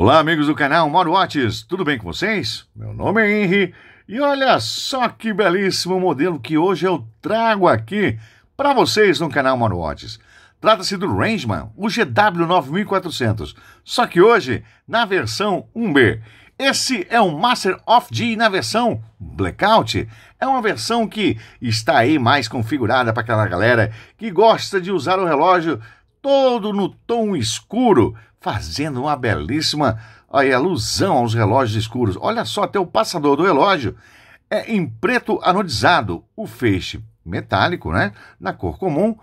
Olá, amigos do canal Mauro Watches, tudo bem com vocês? Meu nome é Henry e olha só que belíssimo modelo que hoje eu trago aqui para vocês no canal Mauro Watches. Trata-se do Rangeman, o GW9400, só que hoje na versão 1B. Esse é o Master of G na versão Blackout. É uma versão que está aí mais configurada para aquela galera que gosta de usar o relógio todo no tom escuro, fazendo uma belíssima aí, alusão aos relógios escuros. Olha só, até o passador do relógio é em preto anodizado, o feixe metálico, né? Na cor comum,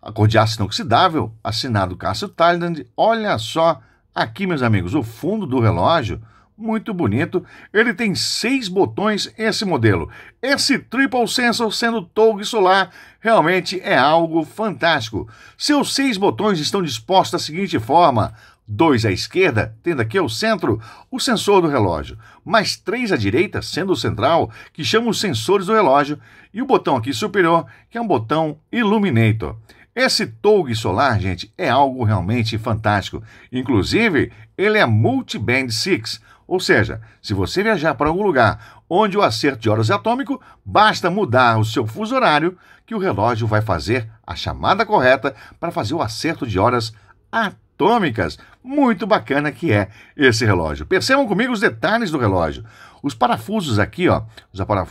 a cor de aço inoxidável, assinado Cássio Thailand. Olha só aqui, meus amigos, o fundo do relógio muito bonito. Ele tem seis botões, esse modelo. Esse triple sensor sendo touch solar realmente é algo fantástico. Seus seis botões estão dispostos da seguinte forma: dois à esquerda, tendo aqui ao centro o sensor do relógio, mais três à direita, sendo o central, que chama os sensores do relógio, e o botão aqui superior, que é um botão Illuminator. Esse togue solar, gente, é algo realmente fantástico. Inclusive, ele é multiband 6, ou seja, se você viajar para algum lugar onde o acerto de horas é atômico, basta mudar o seu fuso horário que o relógio vai fazer a chamada correta para fazer o acerto de horas atômicas. Muito bacana que é esse relógio. Percebam comigo os detalhes do relógio. Os parafusos aqui, ó,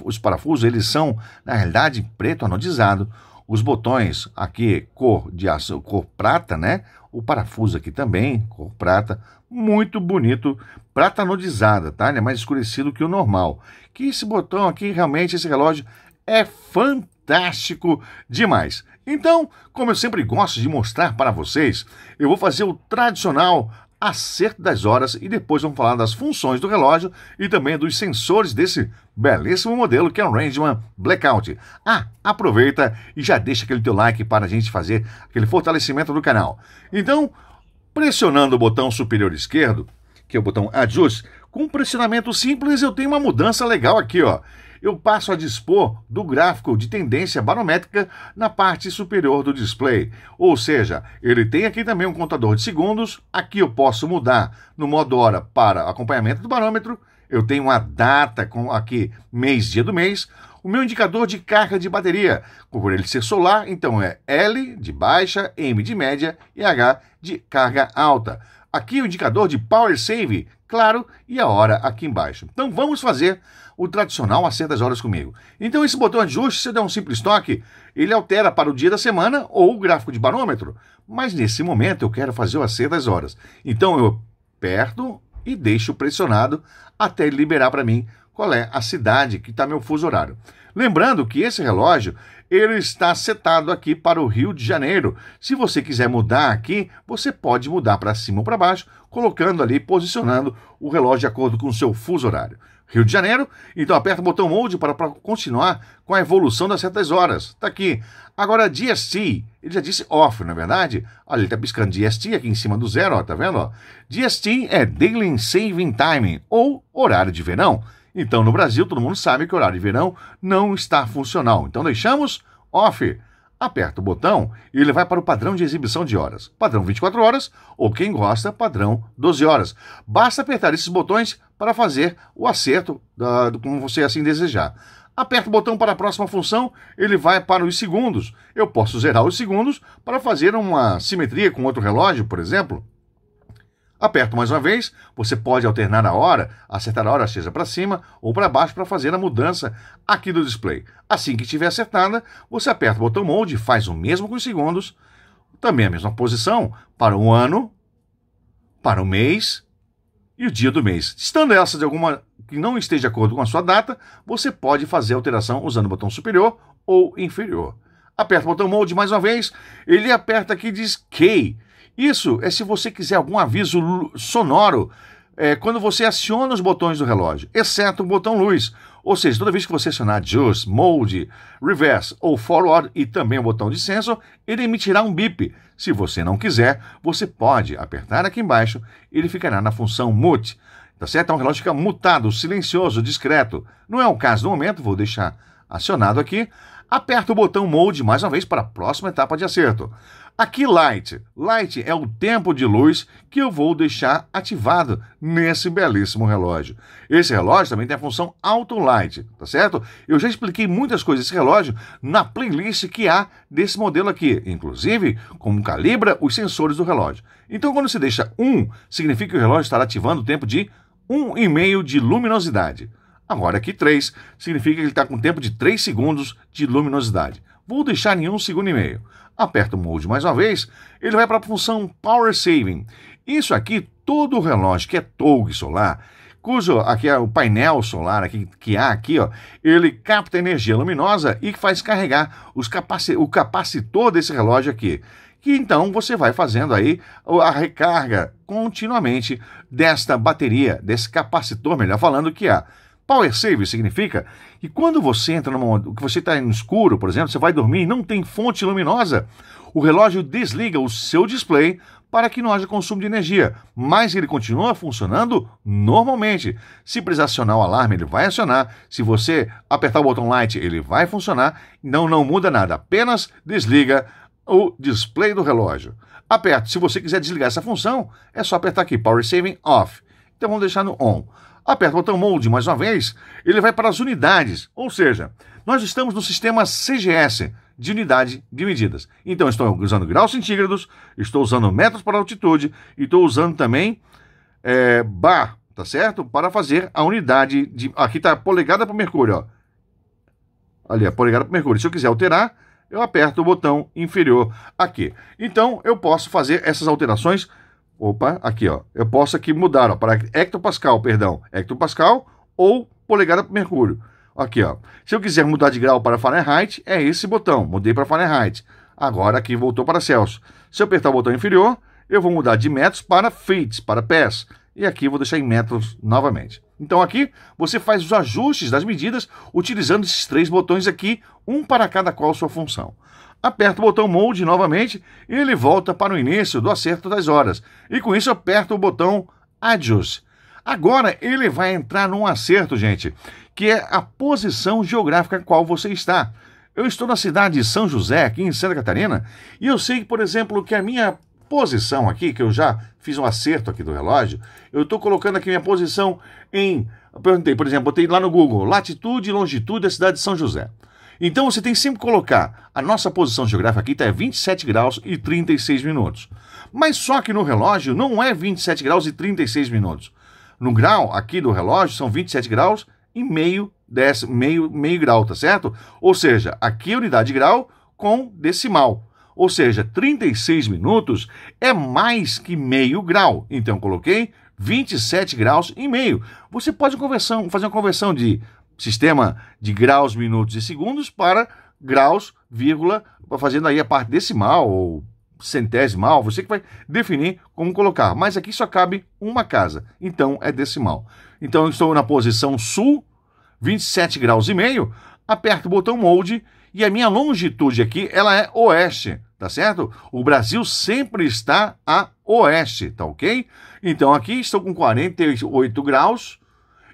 os parafusos eles são na realidade preto anodizado. Os botões aqui, cor de aço, cor prata, né? O parafuso aqui também, cor prata, muito bonito, prata anodizada, tá? Ele é mais escurecido que o normal. Que esse botão aqui, realmente, esse relógio é fantástico demais. Então, como eu sempre gosto de mostrar para vocês, eu vou fazer o tradicional acerto das horas e depois vamos falar das funções do relógio e também dos sensores desse belíssimo modelo que é o Rangeman Blackout. Ah, aproveita e já deixa aquele teu like para a gente fazer aquele fortalecimento do canal. Então, pressionando o botão superior esquerdo, que é o botão Adjust, com um pressionamento simples, eu tenho uma mudança legal aqui, ó. Eu passo a dispor do gráfico de tendência barométrica na parte superior do display. Ou seja, ele tem aqui também um contador de segundos. Aqui eu posso mudar no modo hora para acompanhamento do barômetro. Eu tenho a data com aqui, mês, dia do mês o meu indicador de carga de bateria. Por ele ser solar, então é L de baixa, M de média e H de carga alta. Aqui o indicador de power save, claro, e a hora aqui embaixo. Então vamos fazer o tradicional acerta as horas comigo. Então esse botão ajuste, se eu der um simples toque, ele altera para o dia da semana ou o gráfico de barômetro. Mas nesse momento eu quero fazer o acerta as horas. Então eu aperto e deixo pressionado até ele liberar para mim qual é a cidade que está meu fuso horário. Lembrando que esse relógio ele está setado aqui para o Rio de Janeiro. Se você quiser mudar aqui, você pode mudar para cima ou para baixo, colocando ali, posicionando o relógio de acordo com o seu fuso horário. Rio de Janeiro, então aperta o botão Mode para, para continuar com a evolução das certas horas. Está aqui. Agora DST, ele já disse off, na é verdade? Olha, ele está piscando DST aqui em cima do zero, ó, tá vendo? Ó? DST é Daily Saving Time, ou horário de verão. Então, no Brasil, todo mundo sabe que o horário de verão não está funcional. Então, deixamos off. Aperta o botão e ele vai para o padrão de exibição de horas. Padrão 24 horas ou, quem gosta, padrão 12 horas. Basta apertar esses botões para fazer o acerto da, do, como você assim desejar. Aperta o botão para a próxima função, ele vai para os segundos. Eu posso zerar os segundos para fazer uma simetria com outro relógio, por exemplo. Aperto mais uma vez, você pode alternar a hora, acertar a hora acesa para cima ou para baixo para fazer a mudança aqui do display. Assim que estiver acertada, você aperta o botão Mode e faz o mesmo com os segundos, também a mesma posição para o ano, para o mês e o dia do mês. Estando essa de alguma que não esteja de acordo com a sua data, você pode fazer a alteração usando o botão superior ou inferior. Aperta o botão Mode mais uma vez, ele aperta aqui e diz Key isso é se você quiser algum aviso sonoro é, quando você aciona os botões do relógio, exceto o botão luz. Ou seja, toda vez que você acionar Just, Mode, Reverse ou Forward e também o botão de sensor, ele emitirá um bip. Se você não quiser, você pode apertar aqui embaixo e ele ficará na função Mute. Tá certo? É então, um relógio que fica mutado, silencioso, discreto. Não é o caso no momento, vou deixar acionado aqui. Aperta o botão Mode mais uma vez para a próxima etapa de acerto. Aqui Light. Light é o tempo de luz que eu vou deixar ativado nesse belíssimo relógio. Esse relógio também tem a função Auto Light, tá certo? Eu já expliquei muitas coisas desse relógio na playlist que há desse modelo aqui, inclusive como calibra os sensores do relógio. Então quando se deixa 1, significa que o relógio estará ativando o tempo de 1,5 de luminosidade. Agora aqui 3, significa que ele está com um tempo de 3 segundos de luminosidade. Vou deixar em um segundo e meio. Aperto o mode mais uma vez, ele vai para a função Power Saving. Isso aqui, todo relógio que é TOG solar, cujo aqui é o painel solar aqui, que há aqui, ó, ele capta energia luminosa e faz carregar os capaci o capacitor desse relógio aqui. Que então você vai fazendo aí a recarga continuamente desta bateria, desse capacitor, melhor falando, que há. É Power save significa que quando você entra numa. que você está no escuro, por exemplo, você vai dormir e não tem fonte luminosa, o relógio desliga o seu display para que não haja consumo de energia, mas ele continua funcionando normalmente. Se precisar acionar o alarme, ele vai acionar. Se você apertar o botão light, ele vai funcionar. Não, não muda nada, apenas desliga o display do relógio. Aperto. Se você quiser desligar essa função, é só apertar aqui Power Saving Off. Então vamos deixar no On. Aperta o botão Mode mais uma vez, ele vai para as unidades, ou seja, nós estamos no sistema CGS, de unidade de medidas. Então, estou usando graus centígrados, estou usando metros para altitude e estou usando também é, bar, tá certo? Para fazer a unidade de... Aqui está polegada para mercúrio, ó. Ali, a é polegada para mercúrio. Se eu quiser alterar, eu aperto o botão inferior aqui. Então, eu posso fazer essas alterações Opa, aqui ó, eu posso aqui mudar ó, para hectopascal, perdão, hectopascal ou polegada por mercúrio. Aqui ó, se eu quiser mudar de grau para Fahrenheit, é esse botão, mudei para Fahrenheit. Agora aqui voltou para Celsius. Se eu apertar o botão inferior, eu vou mudar de metros para feet, para pés. E aqui vou deixar em metros novamente. Então aqui você faz os ajustes das medidas utilizando esses três botões aqui, um para cada qual sua função aperto o botão Mode novamente e ele volta para o início do acerto das horas. E com isso aperto o botão Adios. Agora ele vai entrar num acerto, gente, que é a posição geográfica em qual você está. Eu estou na cidade de São José, aqui em Santa Catarina, e eu sei, por exemplo, que a minha posição aqui, que eu já fiz um acerto aqui do relógio, eu estou colocando aqui minha posição em. Eu perguntei, por exemplo, botei lá no Google, latitude e longitude da cidade de São José. Então você tem que sempre colocar, a nossa posição geográfica aqui está 27 é graus e 36 minutos. Mas só que no relógio não é 27 graus e 36 minutos. No grau aqui do relógio são 27 graus e meio, dec, meio, meio grau, tá certo? Ou seja, aqui é unidade de grau com decimal ou seja, 36 minutos é mais que meio grau. Então coloquei 27 graus e meio. Você pode conversão, fazer uma conversão de sistema de graus, minutos e segundos para graus, vírgula, fazendo aí a parte decimal ou centésimal. você que vai definir como colocar. Mas aqui só cabe uma casa, então é decimal. Então eu estou na posição sul, 27 graus e meio, aperto o botão Mode e a minha longitude aqui ela é oeste, tá certo? O Brasil sempre está a oeste, tá ok? Então aqui estou com 48 graus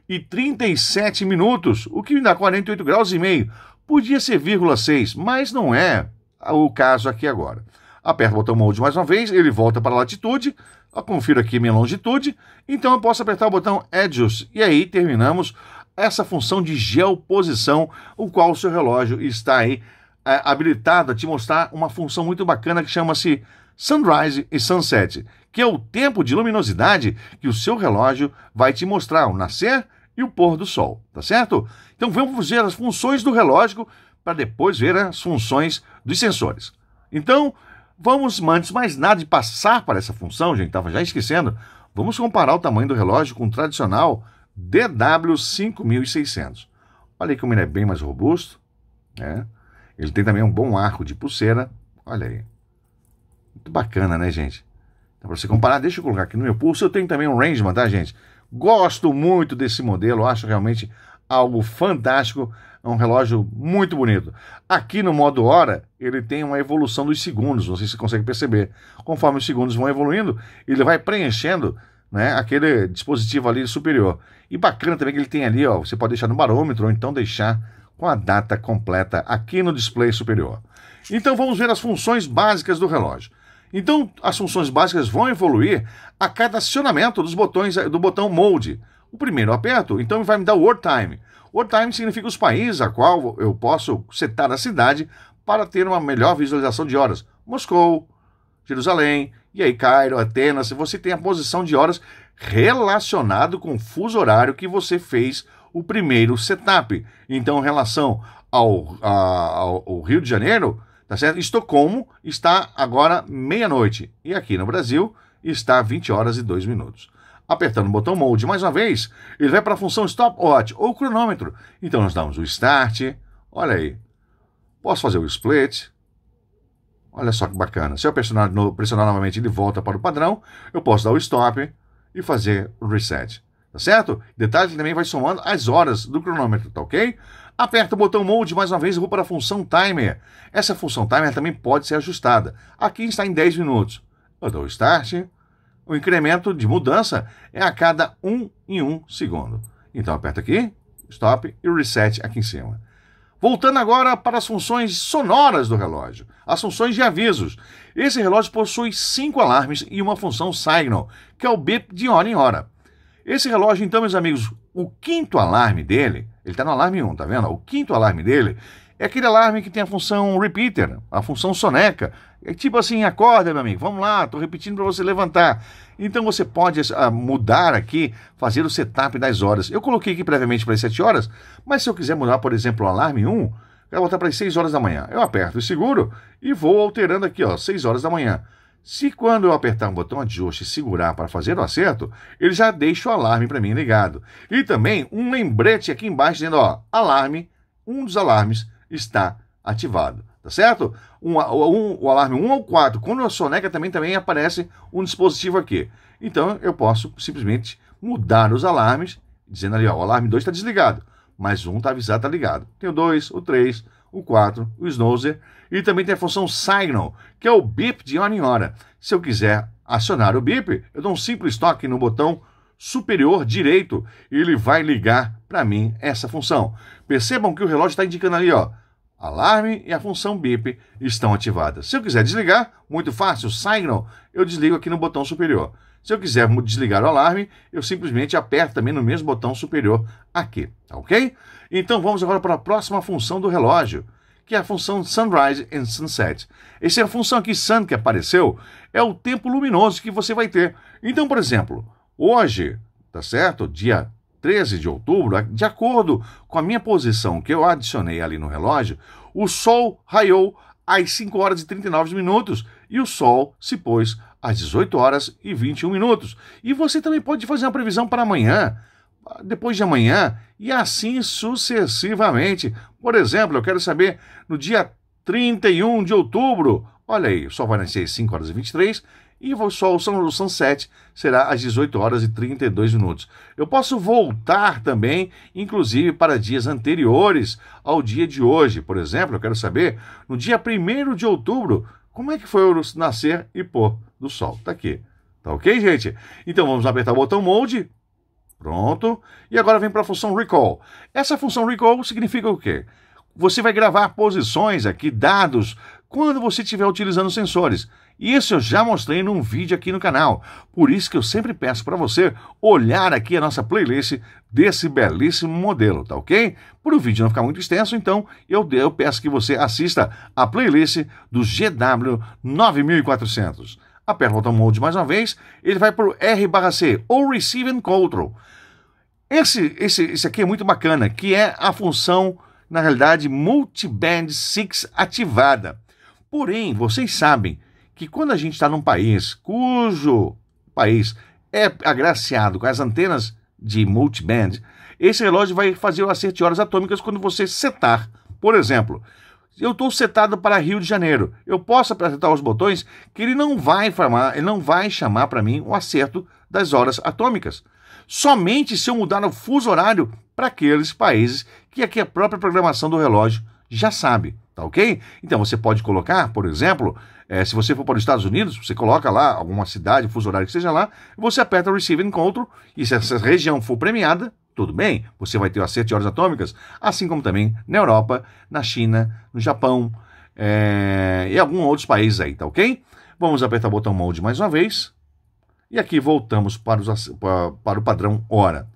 e 37 minutos, o que dá 48 graus e meio. Podia ser vírgula 6, mas não é o caso aqui agora. Aperto o botão Mode mais uma vez, ele volta para a latitude, eu confiro aqui minha longitude, então eu posso apertar o botão Edges, e aí terminamos essa função de geoposição, o qual o seu relógio está aí é, habilitado a te mostrar uma função muito bacana que chama-se Sunrise e Sunset, que é o tempo de luminosidade que o seu relógio vai te mostrar, o nascer e o pôr do sol, tá certo? Então vamos ver as funções do relógio para depois ver as funções dos sensores. Então, vamos, antes mais nada de passar para essa função, gente, estava já esquecendo, vamos comparar o tamanho do relógio com o tradicional DW5600. Olha aí como ele é bem mais robusto, né? Ele tem também um bom arco de pulseira, olha aí. Muito bacana, né, gente? Então, para você comparar, deixa eu colocar aqui no meu pulso, eu tenho também um Rangeman, tá, gente? Gosto muito desse modelo, acho realmente algo fantástico. É um relógio muito bonito. Aqui no modo hora, ele tem uma evolução dos segundos, não sei se você consegue perceber. Conforme os segundos vão evoluindo, ele vai preenchendo né, aquele dispositivo ali superior. E bacana também que ele tem ali, ó, você pode deixar no barômetro ou então deixar com a data completa aqui no display superior. Então vamos ver as funções básicas do relógio. Então, as funções básicas vão evoluir a cada acionamento dos botões do botão Mode. O primeiro aperto, então vai me dar o World Time. World Time significa os países a qual eu posso setar a cidade para ter uma melhor visualização de horas. Moscou, Jerusalém, e aí Cairo, Atenas, você tem a posição de horas relacionado com o fuso horário que você fez o primeiro setup. Então, em relação ao, a, ao, ao Rio de Janeiro, Tá certo? Estocolmo está agora meia-noite. E aqui no Brasil está 20 horas e 2 minutos. Apertando o botão Mode mais uma vez, ele vai para a função Stopwatch ou cronômetro. Então nós damos o Start. Olha aí. Posso fazer o Split. Olha só que bacana. Se eu pressionar, no, pressionar novamente, ele volta para o padrão. Eu posso dar o Stop e fazer o Reset. Tá certo? Detalhe também vai somando as horas do cronômetro, tá ok? Aperta o botão Mode mais uma vez e vou para a função Timer. Essa função Timer também pode ser ajustada. Aqui está em 10 minutos. Eu dou Start. O incremento de mudança é a cada 1 em 1 segundo. Então aperta aqui, Stop e Reset aqui em cima. Voltando agora para as funções sonoras do relógio, as funções de avisos. Esse relógio possui cinco alarmes e uma função signal, que é o bip de hora em hora. Esse relógio, então, meus amigos, o quinto alarme dele ele está no alarme 1, tá vendo? O quinto alarme dele é aquele alarme que tem a função repeater, a função soneca. É tipo assim, acorda, meu amigo, vamos lá, estou repetindo para você levantar. Então você pode ah, mudar aqui, fazer o setup das horas. Eu coloquei aqui previamente para as 7 horas, mas se eu quiser mudar, por exemplo, o alarme 1, quero botar para as 6 horas da manhã. Eu aperto e seguro e vou alterando aqui, ó, 6 horas da manhã. Se quando eu apertar um botão ajuste e segurar para fazer o acerto, ele já deixa o alarme para mim ligado. E também um lembrete aqui embaixo dizendo, ó, alarme, um dos alarmes está ativado, tá certo? Um, um, o alarme 1 ou 4, quando eu soneca também, também aparece um dispositivo aqui. Então eu posso simplesmente mudar os alarmes, dizendo ali, ó, o alarme 2 está desligado, mas um está avisado, está ligado. Tem o 2, o 3, o 4, o snoozer, e também tem a função signal, que é o bip de hora em hora. Se eu quiser acionar o bip, eu dou um simples toque no botão superior direito e ele vai ligar para mim essa função. Percebam que o relógio está indicando ali, ó, alarme e a função bip estão ativadas. Se eu quiser desligar, muito fácil, signal, eu desligo aqui no botão superior. Se eu quiser desligar o alarme, eu simplesmente aperto também no mesmo botão superior aqui, tá ok? Então vamos agora para a próxima função do relógio, que é a função Sunrise and Sunset. Essa é a função aqui Sun que apareceu, é o tempo luminoso que você vai ter. Então, por exemplo, hoje, tá certo? Dia 13 de outubro, de acordo com a minha posição que eu adicionei ali no relógio, o sol raiou às 5 horas e 39 minutos e o sol se pôs às 18 horas e 21 minutos. E você também pode fazer uma previsão para amanhã, depois de amanhã e assim sucessivamente. Por exemplo, eu quero saber no dia 31 de outubro. Olha aí, o sol vai nascer às 5 horas e 23 e o sol, o sunset, será às 18 horas e 32 minutos. Eu posso voltar também, inclusive, para dias anteriores ao dia de hoje. Por exemplo, eu quero saber, no dia 1 de outubro, como é que foi o nascer e pôr do sol? Tá aqui. Tá ok, gente? Então vamos apertar o botão Mode. Pronto. E agora vem para a função Recall. Essa função Recall significa o quê? Você vai gravar posições aqui, dados quando você estiver utilizando sensores. Isso eu já mostrei num vídeo aqui no canal, por isso que eu sempre peço para você olhar aqui a nossa playlist desse belíssimo modelo, tá ok? Para o vídeo não ficar muito extenso, então eu, eu peço que você assista a playlist do GW9400. Aperta o botão Mode mais uma vez, ele vai para o R/C ou Receive and Control. Esse, esse, esse aqui é muito bacana, que é a função, na realidade, Multiband 6 ativada. Porém, vocês sabem que quando a gente está num país cujo país é agraciado com as antenas de multiband, esse relógio vai fazer o acerto de horas atômicas quando você setar. Por exemplo, eu estou setado para Rio de Janeiro. Eu posso apertar os botões que ele não vai formar, ele não vai chamar para mim o acerto das horas atômicas. Somente se eu mudar o fuso horário para aqueles países que aqui a própria programação do relógio já sabe. Tá ok? Então você pode colocar, por exemplo, é, se você for para os Estados Unidos, você coloca lá alguma cidade, fuso horário que seja lá, você aperta Receive Encontro, e se essa região for premiada, tudo bem, você vai ter as de horas atômicas, assim como também na Europa, na China, no Japão é, e alguns outros países aí, tá ok? Vamos apertar o botão Mode mais uma vez. E aqui voltamos para, os, para, para o padrão hora.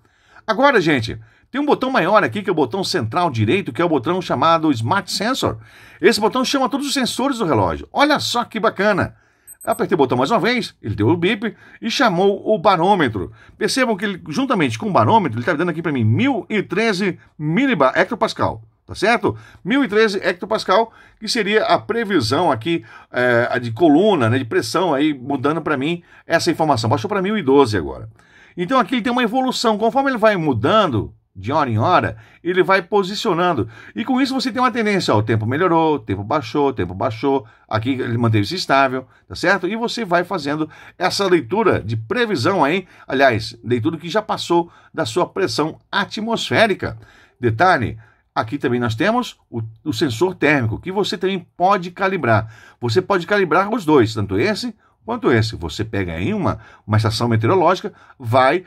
Agora, gente, tem um botão maior aqui, que é o botão central direito, que é o botão chamado Smart Sensor. Esse botão chama todos os sensores do relógio. Olha só que bacana! Apertei o botão mais uma vez, ele deu o bip e chamou o barômetro. Percebam que ele, juntamente com o barômetro, ele está dando aqui para mim 1013 milibar, hectopascal tá certo? 1013 hectopascal, que seria a previsão aqui é, de coluna, né, de pressão, aí mudando para mim essa informação. Baixou para 1012 agora. Então aqui ele tem uma evolução. Conforme ele vai mudando de hora em hora, ele vai posicionando. E com isso você tem uma tendência, ó, o tempo melhorou, o tempo baixou, o tempo baixou, aqui ele manteve-se estável, tá certo? E você vai fazendo essa leitura de previsão aí, aliás, leitura que já passou da sua pressão atmosférica. Detalhe, Aqui também nós temos o, o, sensor térmico, que você também pode calibrar. Você pode calibrar os dois, tanto esse quanto esse. Você pega aí uma, uma estação meteorológica, vai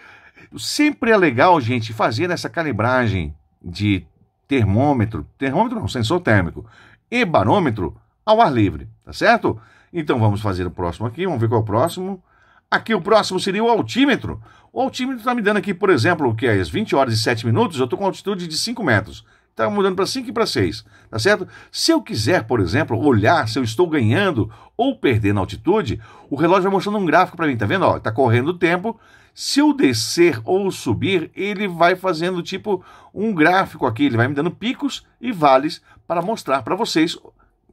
Sempre é legal, gente, fazer essa calibragem de termômetro, termômetro não, sensor térmico e barômetro ao ar livre, tá certo? Então vamos fazer o próximo aqui, vamos ver qual é o próximo. Aqui o próximo seria o altímetro. O altímetro está me dando aqui, por exemplo, que é às 20 horas e 7 minutos, eu estou com altitude de 5 metros. Está mudando para 5 e para 6, tá certo? Se eu quiser, por exemplo, olhar se eu estou ganhando ou perdendo altitude, o relógio vai mostrando um gráfico para mim, tá vendo? Está correndo o tempo se eu descer ou subir, ele vai fazendo tipo um gráfico aqui, ele vai me dando picos e vales para mostrar para vocês,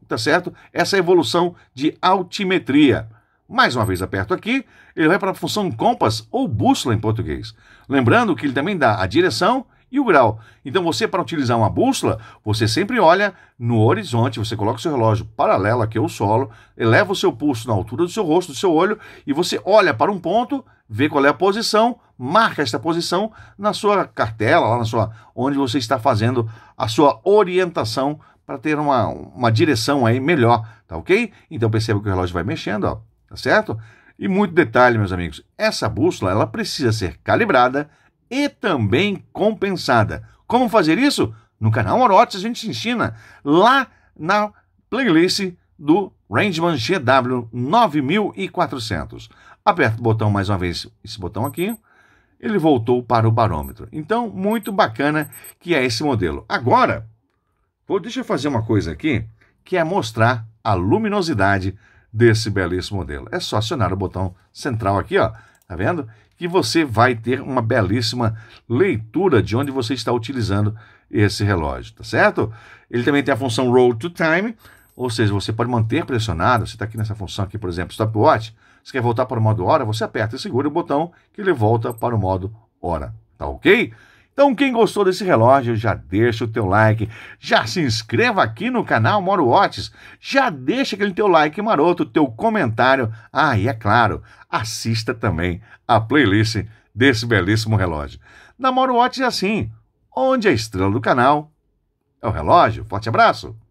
tá certo? Essa evolução de altimetria. Mais uma vez aperto aqui, ele vai para a função compass ou bússola em português. Lembrando que ele também dá a direção e o grau. Então você, para utilizar uma bússola, você sempre olha no horizonte, você coloca o seu relógio paralelo aqui ao solo, eleva o seu pulso na altura do seu rosto, do seu olho, e você olha para um ponto, vê qual é a posição, marca esta posição na sua cartela, lá na sua, onde você está fazendo a sua orientação para ter uma, uma direção aí melhor, tá ok? Então perceba que o relógio vai mexendo, ó, tá certo? E muito detalhe, meus amigos, essa bússola ela precisa ser calibrada e também compensada. Como fazer isso? No canal Orotes a gente ensina lá na playlist do Rangeman GW 9400. Aperta o botão mais uma vez, esse botão aqui, ele voltou para o barômetro. Então, muito bacana que é esse modelo. Agora, vou, deixa eu fazer uma coisa aqui, que é mostrar a luminosidade desse belíssimo modelo. É só acionar o botão central aqui, ó, tá vendo? que você vai ter uma belíssima leitura de onde você está utilizando esse relógio, tá certo? Ele também tem a função Roll to Time, ou seja, você pode manter pressionado, você está aqui nessa função aqui, por exemplo, Stopwatch, você quer voltar para o modo hora, você aperta e segura o botão que ele volta para o modo hora, tá ok? Então, quem gostou desse relógio, já deixa o teu like, já se inscreva aqui no canal Moro Watts, já deixa aquele teu like maroto, teu comentário. Ah, e é claro, assista também a playlist desse belíssimo relógio. Na Moro Watts é assim, onde a estrela do canal é o relógio. Forte abraço!